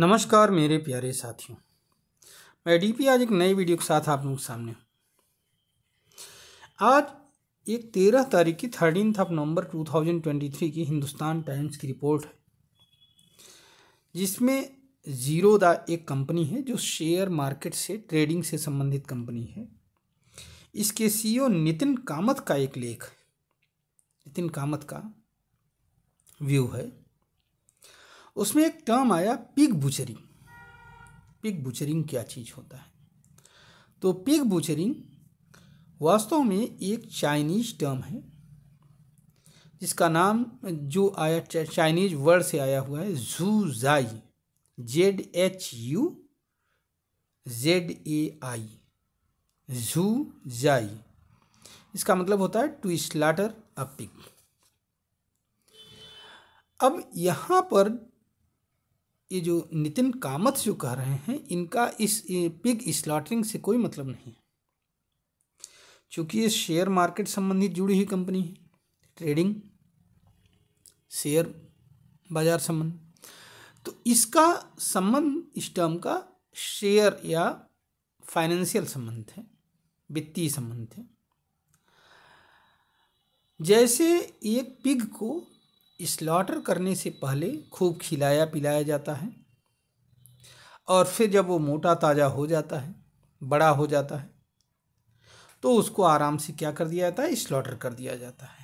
नमस्कार मेरे प्यारे साथियों मैं डीपी आज एक नई वीडियो के साथ आप लोगों के सामने आज एक तेरह तारीख की थर्टीन ऑफ नवंबर थ्री की हिंदुस्तान टाइम्स की रिपोर्ट है जिसमें जीरो दा एक कंपनी है जो शेयर मार्केट से ट्रेडिंग से संबंधित कंपनी है इसके सीईओ e नितिन कामत का एक लेख नितिन कामत का व्यू है उसमें एक टर्म आया पिग बुचरिंग पिग बुचरिंग क्या चीज़ होता है तो पिग बुचरिंग वास्तव में एक चाइनीज टर्म है जिसका नाम जो आया चाइनीज वर्ड से आया हुआ है जू जाई Z H U Z A I जू जाई इसका मतलब होता है टू स्लाटर अ पिग अब यहाँ पर ये जो नितिन कामत जो कह रहे हैं इनका इस पिग स्लॉटरिंग से कोई मतलब नहीं चूँकि ये शेयर मार्केट संबंधित जुड़ी हुई कंपनी है ट्रेडिंग शेयर बाजार संबंध तो इसका संबंध इस टर्म का शेयर या फाइनेंशियल संबंध है वित्तीय संबंध है जैसे एक पिग को स्लॉटर करने से पहले खूब खिलाया पिलाया जाता है और फिर जब वो मोटा ताज़ा हो जाता है बड़ा हो जाता है तो उसको आराम से क्या कर दिया जाता है स्लॉटर कर दिया जाता है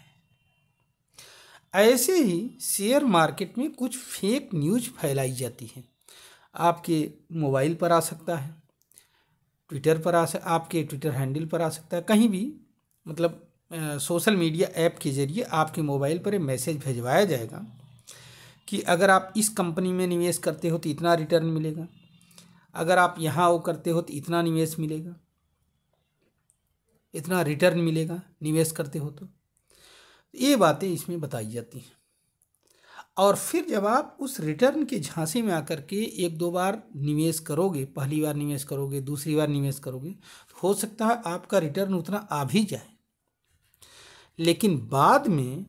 ऐसे ही शेयर मार्केट में कुछ फेक न्यूज फैलाई जाती है आपके मोबाइल पर आ सकता है ट्विटर पर आ सक आपके ट्विटर हैंडल पर आ सकता है कहीं भी मतलब सोशल मीडिया ऐप के ज़रिए आपके मोबाइल पर मैसेज भिजवाया जाएगा कि अगर आप इस कंपनी में निवेश करते हो तो इतना रिटर्न मिलेगा अगर आप यहाँ वो करते हो तो इतना निवेश मिलेगा इतना रिटर्न मिलेगा निवेश करते हो तो ये बातें इसमें बताई जाती हैं और फिर जब आप उस रिटर्न के झांसे में आकर के एक दो बार निवेश करोगे पहली बार निवेश करोगे दूसरी बार निवेश करोगे तो हो सकता है आपका रिटर्न उतना आ भी जाए लेकिन बाद में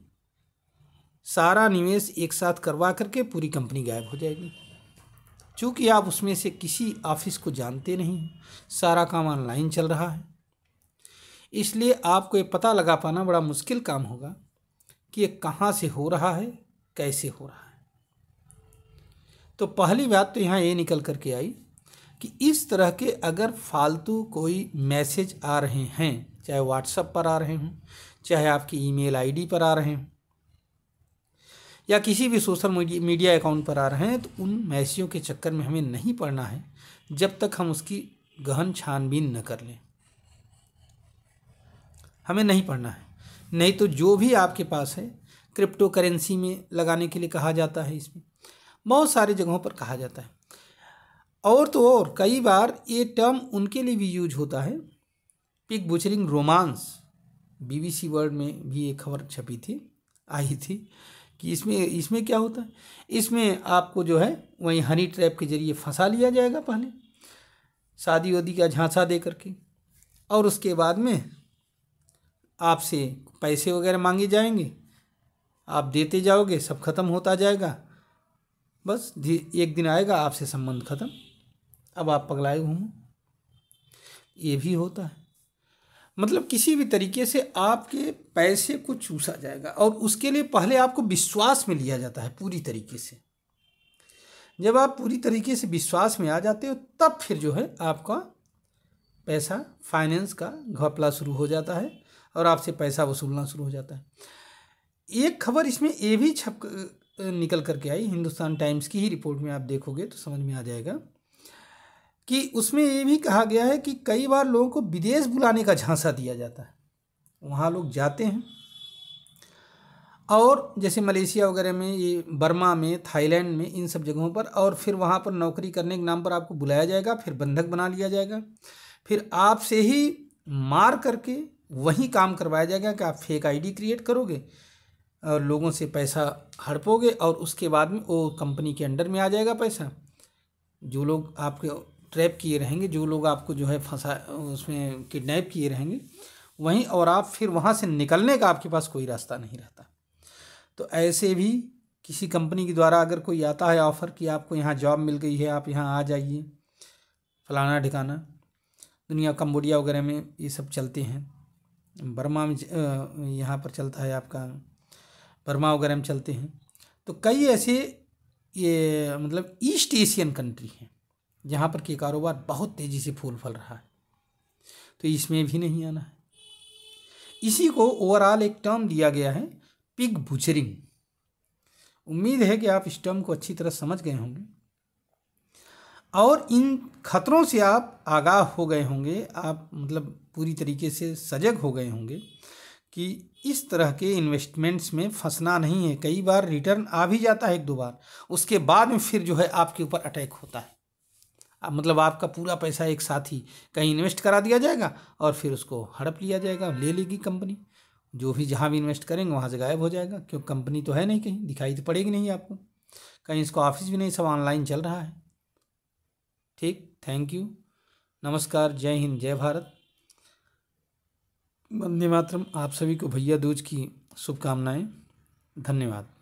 सारा निवेश एक साथ करवा करके पूरी कंपनी गायब हो जाएगी चूँकि आप उसमें से किसी ऑफिस को जानते नहीं सारा काम ऑनलाइन चल रहा है इसलिए आपको ये पता लगा पाना बड़ा मुश्किल काम होगा कि ये कहाँ से हो रहा है कैसे हो रहा है तो पहली बात तो यहाँ ये निकल करके आई कि इस तरह के अगर फालतू कोई मैसेज आ रहे हैं चाहे व्हाट्सएप पर आ रहे हों चाहे आपकी ईमेल आईडी पर आ रहे हैं या किसी भी सोशल मीडिया अकाउंट पर आ रहे हैं तो उन मैसेजों के चक्कर में हमें नहीं पड़ना है जब तक हम उसकी गहन छानबीन न कर लें हमें नहीं पढ़ना है नहीं तो जो भी आपके पास है क्रिप्टो करेंसी में लगाने के लिए कहा जाता है इसमें बहुत सारे जगहों पर कहा जाता है और तो और कई बार ये टर्म उनके लिए भी यूज होता है पिक बुचरिंग रोमांस बीबीसी वर्ल्ड में भी ये खबर छपी थी आई थी कि इसमें इसमें क्या होता है इसमें आपको जो है वहीं हनी ट्रैप के जरिए फंसा लिया जाएगा पहले शादी वादी का झांसा दे करके और उसके बाद में आपसे पैसे वगैरह मांगे जाएंगे आप देते जाओगे सब खत्म होता जाएगा बस एक दिन आएगा आपसे संबंध खत्म अब आप पगलाए घूमो ये भी होता है मतलब किसी भी तरीके से आपके पैसे को चूसा जाएगा और उसके लिए पहले आपको विश्वास में लिया जाता है पूरी तरीके से जब आप पूरी तरीके से विश्वास में आ जाते हो तब फिर जो है आपका पैसा फाइनेंस का घपला शुरू हो जाता है और आपसे पैसा वसूलना शुरू हो जाता है एक खबर इसमें ये भी छप निकल करके आई हिंदुस्तान टाइम्स की ही रिपोर्ट में आप देखोगे तो समझ में आ जाएगा कि उसमें ये भी कहा गया है कि कई बार लोगों को विदेश बुलाने का झांसा दिया जाता है वहाँ लोग जाते हैं और जैसे मलेशिया वगैरह में ये बर्मा में थाईलैंड में इन सब जगहों पर और फिर वहाँ पर नौकरी करने के नाम पर आपको बुलाया जाएगा फिर बंधक बना लिया जाएगा फिर आपसे ही मार करके वहीं काम करवाया जाएगा कि आप फेक आईडी क्रिएट करोगे और लोगों से पैसा हड़पोगे और उसके बाद में वो कंपनी के अंडर में आ जाएगा पैसा जो लोग आपके ट्रैप किए रहेंगे जो लोग आपको जो है फंसा उसमें किडनैप किए रहेंगे वहीं और आप फिर वहाँ से निकलने का आपके पास कोई रास्ता नहीं रहता तो ऐसे भी किसी कंपनी के द्वारा अगर कोई आता है ऑफ़र कि आपको यहाँ जॉब मिल गई है आप यहाँ आ जाइए फलाना ठिकाना दुनिया कम्बोडिया वगैरह में ये सब चलते हैं बर्मा में यहाँ पर चलता है आपका बर्मा वगैरह में चलते हैं तो कई ऐसे ये मतलब ईस्ट एशियन कंट्री हैं जहाँ पर कि कारोबार बहुत तेज़ी से फूल फल रहा है तो इसमें भी नहीं आना है इसी को ओवरऑल एक टर्म दिया गया है पिग बुचरिंग उम्मीद है कि आप इस टर्म को अच्छी तरह समझ गए होंगे और इन खतरों से आप आगाह हो गए होंगे आप मतलब पूरी तरीके से सजग हो गए होंगे कि इस तरह के इन्वेस्टमेंट्स में फंसना नहीं है कई बार रिटर्न आ भी जाता है एक दो बार उसके बाद में फिर जो है आपके ऊपर अटैक होता है मतलब आपका पूरा पैसा एक साथ ही कहीं इन्वेस्ट करा दिया जाएगा और फिर उसको हड़प लिया जाएगा ले लेगी कंपनी जो भी जहाँ भी इन्वेस्ट करेंगे वहाँ से गायब हो जाएगा क्योंकि कंपनी तो है नहीं कहीं दिखाई तो पड़ेगी नहीं आपको कहीं इसको ऑफिस भी नहीं सब ऑनलाइन चल रहा है ठीक थैंक यू नमस्कार जय हिंद जय भारत वंदे मातरम आप सभी को भैया दूज की शुभकामनाएं धन्यवाद